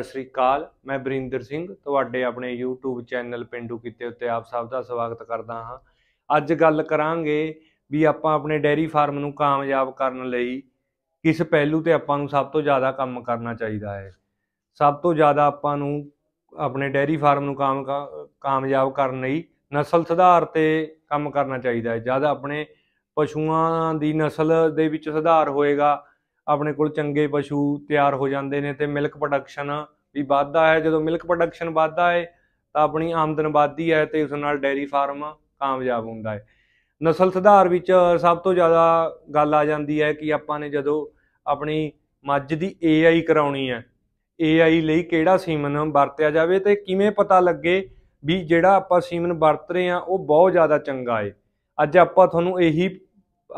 ਸਤਿ ਸ੍ਰੀ ਅਕਾਲ ਮੈਂ ਬਰਿੰਦਰ ਸਿੰਘ ਤੁਹਾਡੇ ਆਪਣੇ YouTube ਚੈਨਲ ਪਿੰਡੂ ਕਿਤੇ ਉੱਤੇ ਆਪ ਸਭ ਦਾ ਸਵਾਗਤ ਕਰਦਾ ਹਾਂ ਅੱਜ ਗੱਲ ਕਰਾਂਗੇ ਵੀ ਆਪਾਂ ਆਪਣੇ ਡੈਰੀ ਫਾਰਮ ਨੂੰ ਕਾਮਯਾਬ ਕਰਨ ਲਈ ਕਿਸ ਪਹਿਲੂ ਤੇ ਆਪਾਂ ਨੂੰ ਸਭ ਤੋਂ ਜ਼ਿਆਦਾ ਕੰਮ ਕਰਨਾ ਚਾਹੀਦਾ ਹੈ ਸਭ ਤੋਂ ਜ਼ਿਆਦਾ ਆਪਾਂ ਨੂੰ ਆਪਣੇ ਡੈਰੀ ਫਾਰਮ ਨੂੰ ਕਾਮ ਕਾਮਯਾਬ ਕਰਨ ਲਈ ਨਸਲ ਸੁਧਾਰ ਤੇ ਕੰਮ ਕਰਨਾ ਚਾਹੀਦਾ ਹੈ ਜਦ ਆਪਣੇ ਪਸ਼ੂਆਂ ਦੀ ਨਸਲ ਦੇ ਵਿੱਚ ਸੁਧਾਰ ਹੋਏਗਾ ਆਪਣੇ ਕੋਲ ਚੰਗੇ ਪਸ਼ੂ ਤਿਆਰ ਹੋ ਜਾਂਦੇ ਨੇ ਤੇ ਮਿਲਕ ਪ੍ਰੋਡਕਸ਼ਨ ਵੀ ਵਧਦਾ ਹੈ ਜਦੋਂ ਮਿਲਕ ਪ੍ਰੋਡਕਸ਼ਨ ਵਧਦਾ ਹੈ ਤਾਂ ਆਪਣੀ ਆਮਦਨ ਵਾਧੀ ਹੈ ਤੇ ਉਸ ਨਾਲ ਡੈਰੀ ਫਾਰਮ ਕਾਮਯਾਬ ਹੁੰਦਾ ਹੈ ਨਸਲ ਸੁਧਾਰ ਵਿੱਚ ਸਭ ਤੋਂ ਜ਼ਿਆਦਾ ਗੱਲ ਆ ਜਾਂਦੀ ਹੈ ਕਿ ਆਪਾਂ ਨੇ ਜਦੋਂ ਆਪਣੀ ਮੱਝ ਦੀ ਏਆਈ ਕਰਾਉਣੀ ਹੈ ਏਆਈ ਲਈ ਕਿਹੜਾ ਸੀਮਨ ਵਰਤਿਆ ਜਾਵੇ ਤੇ ਕਿਵੇਂ ਪਤਾ ਲੱਗੇ ਵੀ ਜਿਹੜਾ ਆਪਾਂ ਸੀਮਨ ਵਰਤ ਰਹੇ ਆ ਉਹ ਬਹੁਤ ਜ਼ਿਆਦਾ ਚੰਗਾ ਹੈ ਅੱਜ ਆਪਾਂ ਤੁਹਾਨੂੰ ਇਹੀ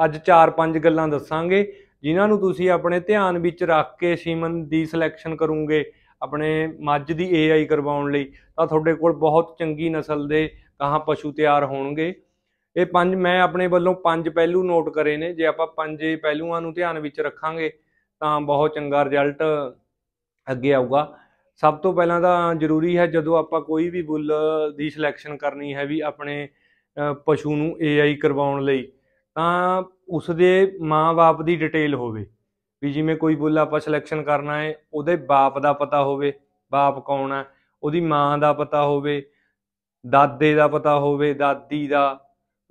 ਅੱਜ 4-5 ਗੱਲਾਂ ਦੱਸਾਂਗੇ ਜਿਨ੍ਹਾਂ ਨੂੰ ਤੁਸੀਂ ਆਪਣੇ ਧਿਆਨ ਵਿੱਚ ਰੱਖ ਕੇ ਸੀਮਨ ਦੀ ਸਿਲੈਕਸ਼ਨ ਕਰੋਗੇ ਆਪਣੇ ਮੱਝ ਦੀ ਏਆਈ ਕਰਵਾਉਣ ਲਈ ਤਾਂ ਤੁਹਾਡੇ ਕੋਲ ਬਹੁਤ ਚੰਗੀ ਨਸਲ ਦੇ ਕਹਾ ਪਸ਼ੂ ਤਿਆਰ ਹੋਣਗੇ ਇਹ ਪੰਜ ਮੈਂ ਆਪਣੇ ਵੱਲੋਂ ਪੰਜ ਪਹਿਲੂ ਨੋਟ ਕਰੇ ਨੇ ਜੇ ਆਪਾਂ ਪੰਜੇ ਪਹਿਲੂਆਂ ਨੂੰ ਧਿਆਨ ਵਿੱਚ ਰੱਖਾਂਗੇ ਤਾਂ ਬਹੁਤ ਚੰਗਾ ਰਿਜ਼ਲਟ ਅੱਗੇ ਆਊਗਾ ਸਭ ਤੋਂ ਪਹਿਲਾਂ ਤਾਂ ਜ਼ਰੂਰੀ ਹੈ ਜਦੋਂ ਆਪਾਂ ਕੋਈ ਵੀ ਬੁੱਲ ਦੀ ਸਿਲੈਕਸ਼ਨ ਕਰਨੀ ਹੈ ਵੀ ਆਪਣੇ ਪਸ਼ੂ ਨੂੰ ਏਆਈ ਕਰਵਾਉਣ ਲਈ ਤਾਂ ਉਸਦੇ ਮਾਂ-ਬਾਪ ਦੀ ਡਿਟੇਲ ਹੋਵੇ ਵੀ ਜਿਵੇਂ ਕੋਈ ਬੁੱਲ ਆਪਾਂ ਸਿਲੈਕਸ਼ਨ ਕਰਨਾ ਹੈ ਉਹਦੇ ਬਾਪ ਦਾ ਪਤਾ ਹੋਵੇ ਬਾਪ ਕੌਣ ਹੈ ਉਹਦੀ ਮਾਂ ਦਾ ਪਤਾ ਹੋਵੇ ਦਾਦੇ ਦਾ ਪਤਾ ਹੋਵੇ ਦਾਦੀ ਦਾ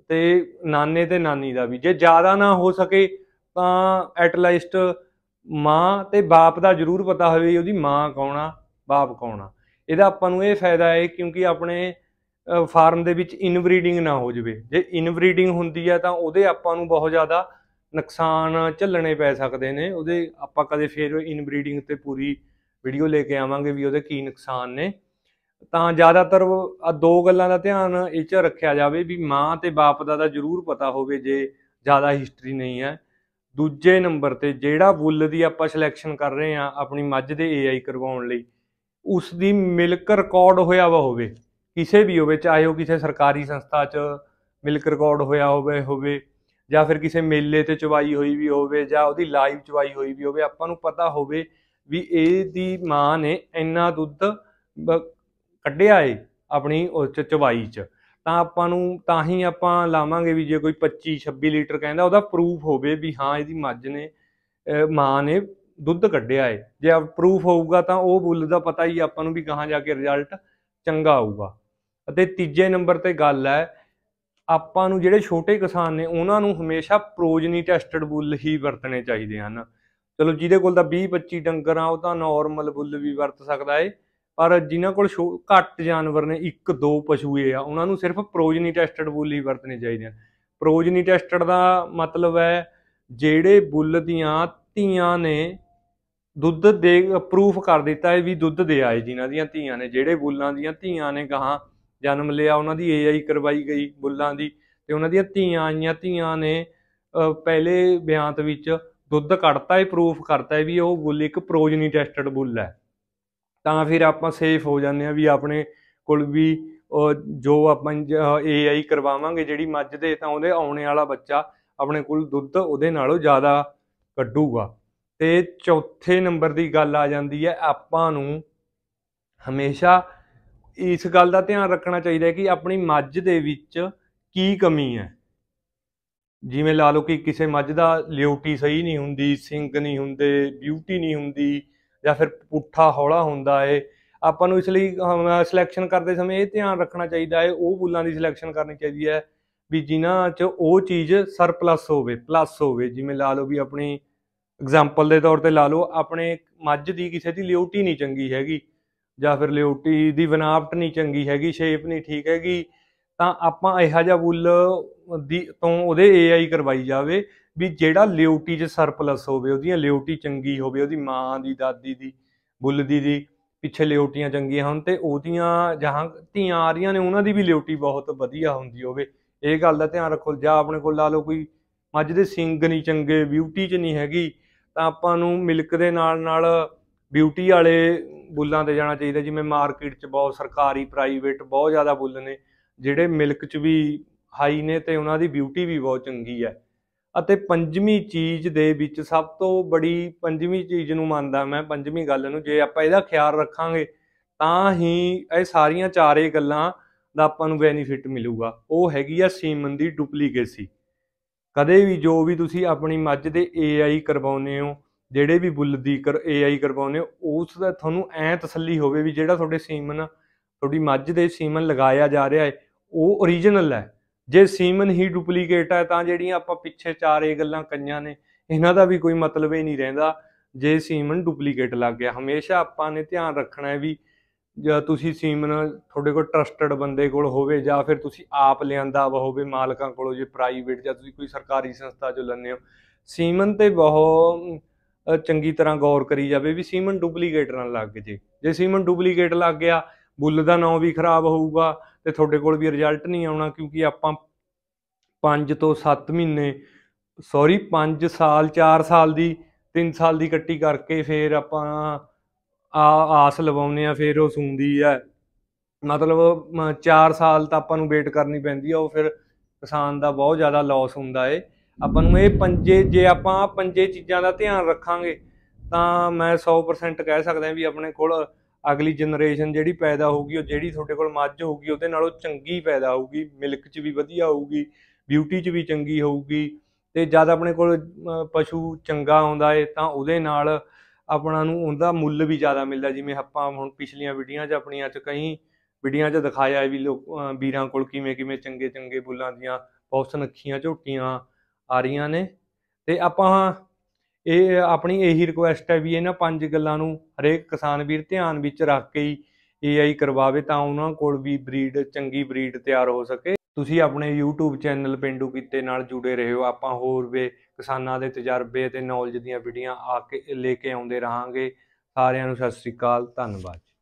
ਤੇ ਨਾਨੇ ਤੇ ਨਾਨੀ ਦਾ ਵੀ ਜੇ ਜ਼ਿਆਦਾ ਨਾ ਹੋ ਸਕੇ ਤਾਂ ਐਟ ਲੀਸਟ ਮਾਂ ਤੇ ਬਾਪ ਦਾ ਜ਼ਰੂਰ ਪਤਾ ਹੋਵੇ ਉਹਦੀ ਮਾਂ ਕੌਣ ਆ ਬਾਪ ਕੌਣ ਆ ਇਹਦਾ ਆਪਾਂ ਨੂੰ ਇਹ ਫਾਇਦਾ ਹੈ ਕਿਉਂਕਿ ਆਪਣੇ ਫਾਰਮ ਦੇ ਵਿੱਚ ਇਨਬਰੀਡਿੰਗ ਨਾ ਹੋ ਜਵੇ ਜੇ ਇਨਬਰੀਡਿੰਗ ਹੁੰਦੀ ਆ ਤਾਂ ਉਹਦੇ ਆਪਾਂ ਨੂੰ ਬਹੁਤ ਜ਼ਿਆਦਾ ਨੁਕਸਾਨ ਝੱਲਣੇ ਪੈ ਸਕਦੇ ਨੇ ਉਹਦੇ ਆਪਾਂ ਕਦੇ ਫੇਰ ਇਨਬਰੀਡਿੰਗ ਤੇ ਪੂਰੀ ਵੀਡੀਓ ਲੈ ਕੇ ਆਵਾਂਗੇ ਵੀ ਉਹਦੇ ਕੀ ਨੁਕਸਾਨ ਨੇ ਤਾਂ ਜ਼ਿਆਦਾਤਰ ਆ ਦੋ ਗੱਲਾਂ ਦਾ ਧਿਆਨ ਇਹ ਚ ਰੱਖਿਆ ਜਾਵੇ ਵੀ ਮਾਂ ਤੇ ਬਾਪ ਦਾ ਤਾਂ ਜ਼ਰੂਰ ਪਤਾ ਹੋਵੇ ਜੇ ਜ਼ਿਆਦਾ ਹਿਸਟਰੀ ਨਹੀਂ ਹੈ ਦੂਜੇ ਨੰਬਰ ਤੇ ਜਿਹੜਾ ਬੁੱਲ ਦੀ ਆਪਾਂ ਸਿਲੈਕਸ਼ਨ ਕਰ ਰਹੇ ਆ ਆਪਣੀ ਮੱਝ ਦੇ ਏਆਈ ਕਰਵਾਉਣ ਲਈ ਉਸ ਦੀ ਮਿਲਕ ਰਿਕਾਰਡ ਹੋਇਆ ਵਾ ਹੋਵੇ ਕਿਸੇ ਵੀ ਹੋਵੇ ਚਾਹੇ ਉਹ ਕਿਸੇ ਸਰਕਾਰੀ ਸੰਸਥਾ 'ਚ ਮਿਲਕ ਰਿਕਾਰਡ ਹੋਇਆ ਹੋਵੇ ਹੋਵੇ ਜਾਂ ਫਿਰ ਕਿਸੇ ਮੇਲੇ ਤੇ ਚਵਾਈ ਹੋਈ ਵੀ ਹੋਵੇ ਜਾਂ ਉਹਦੀ ਲਾਈਵ ਚਵਾਈ ਹੋਈ ਵੀ ਹੋਵੇ ਆਪਾਂ ਨੂੰ ਪਤਾ ਹੋਵੇ ਵੀ ਇਹ ਦੀ ਮਾਂ ਨੇ ਇੰਨਾ ਦੁੱਧ ਕੱਢਿਆ ਏ ਆਪਣੀ ਉਸ ਚ ਚਵਾਈ ਚ ਤਾਂ ਆਪਾਂ ਨੂੰ ਤਾਂ ਹੀ ਆਪਾਂ ਲਾਵਾਂਗੇ ਵੀ ਜੇ ਕੋਈ 25 26 ਲੀਟਰ ਕਹਿੰਦਾ ਉਹਦਾ ਪ੍ਰੂਫ ਹੋਵੇ ਵੀ ਹਾਂ ਇਹਦੀ ਮੱਝ ਨੇ ਮਾਂ ਨੇ ਦੁੱਧ ਕੱਢਿਆ ਏ ਜੇ ਪ੍ਰੂਫ ਹੋਊਗਾ ਤਾਂ ਉਹ ਬੁੱਲ ਦਾ ਪਤਾ ਹੀ ਆਪਾਂ ਨੂੰ ਵੀ ਕਹਾਂ ਜਾ ਕੇ ਰਿਜ਼ਲਟ ਚੰਗਾ ਆਊਗਾ ਅਤੇ ਤੀਜੇ ਨੰਬਰ ਤੇ ਗੱਲ ਹੈ ਆਪਾਂ ਨੂੰ ਜਿਹੜੇ ਛੋਟੇ ਕਿਸਾਨ ਨੇ ਉਹਨਾਂ ਨੂੰ ਹਮੇਸ਼ਾ ਪ੍ਰੋਜਨੀ ਟੈਸਟਡ ਬੁੱਲ ਹੀ ਵਰਤਣੇ ਚਾਹੀਦੇ ਹਨ ਚਲੋ ਜਿਹਦੇ ਕੋਲ ਤਾਂ 20 25 ਡੰਗਰ ਆ ਉਹ ਤਾਂ ਨਾਰਮਲ ਬੁੱਲ ਵੀ ਵਰਤ ਸਕਦਾ ਏ ਪਰ ਜਿਨ੍ਹਾਂ ਕੋਲ ਘੱਟ ਜਾਨਵਰ ਨੇ 2 ਪਸ਼ੂ ਪਸ਼ੂਏ ਆ ਉਹਨਾਂ ਨੂੰ ਸਿਰਫ ਪ੍ਰੋਜਨੀ ਟੈਸਟਡ ਬੁੱਲ ਹੀ ਵਰਤਣੇ ਚਾਹੀਦੇ ਹਨ ਪ੍ਰੋਜਨੀ ਟੈਸਟਡ ਦਾ ਮਤਲਬ ਹੈ ਜਿਹੜੇ ਬੁੱਲ ਦੀਆਂ ਧੀਆਂ ਨੇ ਦੁੱਧ ਦੇ ਪ੍ਰੂਫ ਕਰ ਦਿੱਤਾ ਹੈ ਵੀ ਦੁੱਧ ਦੇ ਆਏ ਜਿਨ੍ਹਾਂ ਦੀਆਂ ਧੀਆਂ ਨੇ ਜਿਹੜੇ ਬੁੱਲਾਂ ਦੀਆਂ ਧੀਆਂ ਨੇ ਗਾਹਾਂ ਜਨਮ ਲਿਆ ਉਹਨਾਂ ਦੀ ਏਆਈ ਕਰਵਾਈ ਗਈ ਬੁੱਲਾਂ ਦੀ ਤੇ ਉਹਨਾਂ ਦੀਆਂ ਧੀਆਂ ਆਈਆਂ ਧੀਆਂ ਨੇ ਪਹਿਲੇ ਬਿਆਨਤ ਵਿੱਚ ਦੁੱਧ ਕੱਢਤਾ ਇਹ ਪ੍ਰੂਫ ਕਰਤਾ ਵੀ ਉਹ ਬੁੱਲ ਇੱਕ ਪ੍ਰੋਜਨੀ ਟੈਸਟਡ ਬੁੱਲ ਹੈ ਤਾਂ ਫਿਰ ਆਪਾਂ ਸੇਫ ਹੋ ਜਾਂਦੇ ਆ ਵੀ ਆਪਣੇ ਕੋਲ ਵੀ ਜੋ ਆਪਾਂ ਏਆਈ ਕਰਵਾਵਾਂਗੇ ਜਿਹੜੀ ਮੱਝ ਦੇ ਤਾਂ ਉਹਦੇ ਆਉਣੇ ਵਾਲਾ ਬੱਚਾ ਆਪਣੇ ਕੋਲ ਦੁੱਧ ਉਹਦੇ ਨਾਲੋਂ ਜ਼ਿਆਦਾ ਕੱਢੂਗਾ ਤੇ ਚੌਥੇ ਨੰਬਰ ਦੀ ਗੱਲ ਆ ਜਾਂਦੀ ਹੈ ਆਪਾਂ ਨੂੰ ਹਮੇਸ਼ਾ ਇਸ ਗੱਲ ਦਾ ਧਿਆਨ ਰੱਖਣਾ ਚਾਹੀਦਾ ਹੈ ਕਿ ਆਪਣੀ ਮੱਝ ਦੇ ਵਿੱਚ ਕੀ ਕਮੀ ਹੈ ਜਿਵੇਂ ਲਾ ਲਓ ਕਿ ਕਿਸੇ ਮੱਝ ਦਾ ਲਿਓਟੀ ਸਹੀ ਨਹੀਂ ਹੁੰਦੀ ਸਿੰਗ ਨਹੀਂ ਹੁੰਦੇ ਬਿਊਟੀ ਨਹੀਂ ਹੁੰਦੀ ਜਾਂ ਫਿਰ ਪੁੱਠਾ ਹੌਲਾ ਹੁੰਦਾ ਏ ਆਪਾਂ ਨੂੰ ਇਸ ਲਈ ਸਿਲੈਕਸ਼ਨ ਕਰਦੇ ਸਮੇਂ ਇਹ ਧਿਆਨ ਰੱਖਣਾ ਚਾਹੀਦਾ ਹੈ ਉਹ ਬੁੱਲਾਂ ਦੀ ਸਿਲੈਕਸ਼ਨ ਕਰਨੀ ਚਾਹੀਦੀ ਹੈ ਵੀ ਜਿਨ੍ਹਾਂ 'ਚ ਉਹ ਚੀਜ਼ ਸਰਪਲਸ ਹੋਵੇ ਪਲੱਸ ਹੋਵੇ ਜਿਵੇਂ ਲਾ ਲਓ ਵੀ ਆਪਣੀ ਐਗਜ਼ਾਮਪਲ ਦੇ ਤੌਰ ਤੇ ਲਾ ਲਓ ਆਪਣੇ ਮੱਝ ਦੀ ਕਿਸੇ ਦੀ ਲਿਓਟੀ ਨਹੀਂ ਚੰਗੀ ਹੈਗੀ ਜਾਂ ਫਿਰ ਲਿਓਟੀ ਦੀ ਬਨਾਵਟ ਨਹੀਂ ਚੰਗੀ ਹੈਗੀ ਸ਼ੇਪ ਨਹੀਂ ਠੀਕ ਹੈਗੀ ਤਾਂ ਆਪਾਂ ਇਹੋ ਜਿਹਾ ਬੁੱਲ ਦੀ ਤੋਂ ਉਹਦੇ AI ਕਰਵਾਈ ਜਾਵੇ ਵੀ ਜਿਹੜਾ ਲਿਓਟੀ 'ਚ ਸਰਪਲਸ ਹੋਵੇ ਉਹਦੀਆਂ ਲਿਓਟੀ ਚੰਗੀ ਹੋਵੇ ਉਹਦੀ ਮਾਂ ਦੀ ਦਾਦੀ ਦੀ ਬੁੱਲ ਦੀ ਦੀ ਪਿੱਛੇ ਲਿਓਟੀਆਂ ਚੰਗੀਆਂ ਹੋਣ ਤੇ ਉਹਦੀਆਂ ਜਹਾਂ ਧੀਆਂ ਆ ਰਹੀਆਂ ਨੇ ਉਹਨਾਂ ਦੀ ਵੀ ਲਿਓਟੀ ਬਹੁਤ ਵਧੀਆ ਹੁੰਦੀ ਹੋਵੇ ਇਹ ਗੱਲ ਦਾ ਧਿਆਨ ਰੱਖੋ ਜਾਂ ਆਪਣੇ ਕੋਲ ਲਾ ਲਓ ਕੋਈ ਮੱਝ ਦੇ ਸਿੰਗ ਨਹੀਂ ਚੰਗੇ ਬਿਊਟੀ 'ਚ ਨਹੀਂ ਹੈਗੀ ਤਾਂ ਆਪਾਂ ਨੂੰ ਮਿਲਕ ਦੇ ਨਾਲ ਨਾਲ ਬਿਊਟੀ ਵਾਲੇ ਬੁੱਲਾਂ ਤੇ ਜਾਣਾ ਚਾਹੀਦਾ ਜਿਵੇਂ ਮਾਰਕੀਟ 'ਚ ਬਹੁਤ ਸਰਕਾਰੀ ਪ੍ਰਾਈਵੇਟ ਬਹੁਤ ਜ਼ਿਆਦਾ ਬੁੱਲ ਨੇ ਜਿਹੜੇ ਮਿਲਕ 'ਚ ਵੀ ਹਾਈ ਨੇ ਤੇ ਉਹਨਾਂ ਦੀ ਬਿਊਟੀ ਵੀ ਬਹੁਤ ਚੰਗੀ ਹੈ ਅਤੇ ਪੰਜਵੀਂ ਚੀਜ਼ ਦੇ ਵਿੱਚ ਸਭ ਤੋਂ ਬੜੀ ਪੰਜਵੀਂ ਚੀਜ਼ ਨੂੰ ਮੰਨਦਾ ਮੈਂ ਪੰਜਵੀਂ ਗੱਲ ਨੂੰ ਜੇ ਆਪਾਂ ਇਹਦਾ ਖਿਆਲ ਰੱਖਾਂਗੇ ਤਾਂ ਹੀ ਇਹ ਸਾਰੀਆਂ ਚਾਰੇ ਗੱਲਾਂ ਦਾ ਆਪਾਂ ਨੂੰ ਬੈਨੀਫਿਟ ਮਿਲੂਗਾ ਉਹ ਹੈਗੀ ਆ ਸੀਮਨ ਦੀ ਡੁਪਲੀਕੇਸੀ ਕਦੇ ਵੀ ਜੋ ਵੀ ਤੁਸੀਂ ਆਪਣੀ ਮੱਝ ਦੇ ਏਆਈ ਕਰਵਾਉਨੇ ਹੋ ਜਿਹੜੇ ਵੀ ਬੁੱਲ ਦੀ ਕਰ AI ਕਰਵਾਉਨੇ ਹੋ ਉਸ ਦਾ ਤੁਹਾਨੂੰ ਐ ਤਸੱਲੀ ਹੋਵੇ ਵੀ ਜਿਹੜਾ ਤੁਹਾਡੇ ਸੀਮਨ ਤੁਹਾਡੀ ਮੱਝ ਦੇ ਸੀਮਨ ਲਗਾਇਆ ਜਾ ਰਿਹਾ ਹੈ ਉਹ origignal ਹੈ ਜੇ ਸੀਮਨ ਹੀ ਡੁਪਲੀਕੇਟ ਹੈ ਤਾਂ ਜਿਹੜੀਆਂ ਆਪਾਂ ਪਿੱਛੇ ਚਾਰ ਇਹ ਗੱਲਾਂ ਕਈਆਂ ਨੇ ਇਹਨਾਂ ਦਾ ਵੀ ਕੋਈ ਮਤਲਬ ਹੀ ਨਹੀਂ ਰਹਿੰਦਾ ਜੇ ਸੀਮਨ ਡੁਪਲੀਕੇਟ ਲੱਗ ਗਿਆ ਹਮੇਸ਼ਾ ਆਪਾਂ ਨੇ ਧਿਆਨ ਰੱਖਣਾ ਹੈ ਵੀ ਜਾਂ ਤੁਸੀਂ ਸੀਮਨ ਤੁਹਾਡੇ ਕੋਲ ਟਰਸਟਡ ਬੰਦੇ ਕੋਲ ਹੋਵੇ ਜਾਂ ਫਿਰ ਤੁਸੀਂ ਆਪ ਲਿਆਂਦਾ ਵਾ ਹੋਵੇ ਮਾਲਕਾਂ ਕੋਲੋਂ ਜੇ ਪ੍ਰਾਈਵੇਟ ਜਾਂ ਤੁਸੀਂ ਕੋਈ ਸਰਕਾਰੀ ਸੰਸਥਾ ਚੋਂ ਲੰਨੇ ਹੋ ਸੀਮਨ ਤੇ ਬਹੁਤ ਚੰਗੀ ਤਰ੍ਹਾਂ ਗੌਰ ਕਰੀ ਜਾਵੇ ਵੀ ਸੀਮਨ ਡੁਪਲੀਕੇਟ ਨਾਲ ਲੱਗ ਜੇ ਜੇ ਸੀਮਨ ਡੁਪਲੀਕੇਟ ਲੱਗ ਗਿਆ ਬੁੱਲ ਦਾ ਨਾਂ ਵੀ ਖਰਾਬ ਹੋਊਗਾ ਤੇ ਤੁਹਾਡੇ ਕੋਲ ਵੀ ਰਿਜ਼ਲਟ ਨਹੀਂ ਆਉਣਾ ਕਿਉਂਕਿ ਆਪਾਂ 5 ਤੋਂ 7 ਮਹੀਨੇ ਸੌਰੀ 5 ਸਾਲ 4 ਸਾਲ ਦੀ 3 ਸਾਲ ਦੀ ਕੱਟੀ ਕਰਕੇ ਫੇਰ ਆਪਾਂ ਆ ਆਸ ਲਵਾਉਨੇ ਆ ਫੇਰ ਉਹ ਸੁੰਦੀ ਆ ਮਤਲਬ 4 ਸਾਲ ਤਾਂ ਆਪਾਂ ਨੂੰ ਵੇਟ ਕਰਨੀ ਪੈਂਦੀ ਆ ਉਹ ਫਿਰ ਕਿਸਾਨ ਦਾ ਬਹੁਤ ਜ਼ਿਆਦਾ ਲਾਸ ਹੁੰਦਾ ਏ ਆਪਾਂ ਨੂੰ ਇਹ ਪੰਜੇ ਜੇ ਆਪਾਂ ਪੰਜੇ ਚੀਜ਼ਾਂ ਦਾ ਧਿਆਨ ਰੱਖਾਂਗੇ ਤਾਂ ਮੈਂ 100% ਕਹਿ ਸਕਦਾ ਵੀ ਆਪਣੇ ਕੋਲ ਅਗਲੀ ਜਨਰੇਸ਼ਨ ਜਿਹੜੀ ਪੈਦਾ ਹੋਊਗੀ ਉਹ ਜਿਹੜੀ ਤੁਹਾਡੇ ਕੋਲ ਮੱਝ ਹੋਊਗੀ ਉਹਦੇ ਨਾਲੋਂ ਚੰਗੀ ਪੈਦਾ ਹੋਊਗੀ ਮਿਲਕ 'ਚ ਵੀ ਵਧੀਆ ਹੋਊਗੀ ਬਿਊਟੀ 'ਚ ਵੀ ਚੰਗੀ ਹੋਊਗੀ ਤੇ ਜਦ ਆਪਣੇ ਕੋਲ ਪਸ਼ੂ ਚੰਗਾ ਆਉਂਦਾ ਏ ਤਾਂ ਉਹਦੇ ਨਾਲ ਆਪਣਾ ਨੂੰ ਉਹਦਾ ਮੁੱਲ ਵੀ ਜ਼ਿਆਦਾ ਮਿਲਦਾ ਜਿਵੇਂ ਆਪਾਂ ਹੁਣ ਪਿਛਲੀਆਂ ਵੀਡੀਓਆਂ 'ਚ ਆਪਣੀਆਂ 'ਚ ਕਈ ਵੀਡੀਓਆਂ 'ਚ ਦਿਖਾਇਆ ਵੀ ਲੋਕ ਵੀਰਾਂ ਕੋਲ ਕਿਵੇਂ ਕਿਵੇਂ ਚੰਗੇ ਚੰਗੇ ਬੁੱਲਾਂ ਦੀਆਂ ਬਹੁਤ ਨਖੀਆਂ ਝੋਟੀਆਂ ਆ ਰਹੀਆਂ ਨੇ ਤੇ ਆਪਾਂ ਇਹ ਆਪਣੀ ਇਹੀ ਰਿਕੁਐਸਟ ਹੈ ਵੀ ਇਹਨਾਂ ਪੰਜ ਗੱਲਾਂ ਨੂੰ ਹਰੇਕ ਕਿਸਾਨ ਵੀਰ ਧਿਆਨ ਵਿੱਚ ਰੱਖ ਕੇ ਹੀ ਏਆਈ ਕਰਵਾਵੇ ਤਾਂ ਉਹਨਾਂ ਕੋਲ ਵੀ ਬਰੀਡ ਚੰਗੀ ਬਰੀਡ ਤਿਆਰ ਹੋ ਸਕੇ ਤੁਸੀਂ ਆਪਣੇ YouTube ਚੈਨਲ ਪਿੰਡੂ ਕੀਤੇ ਨਾਲ ਜੁੜੇ ਰਹੋ ਆਪਾਂ ਹੋਰ ਵੀ ਕਿਸਾਨਾਂ ਦੇ ਤਜਰਬੇ ਤੇ ਨੌਲੇਜ ਦੀਆਂ ਵੀਡੀਓ ਆ ਕੇ ਲੈ ਕੇ ਆਉਂਦੇ ਰਹਾਂਗੇ ਸਾਰਿਆਂ ਨੂੰ ਸਤਿ ਸ੍ਰੀ ਅਕਾਲ ਧੰਨਵਾਦ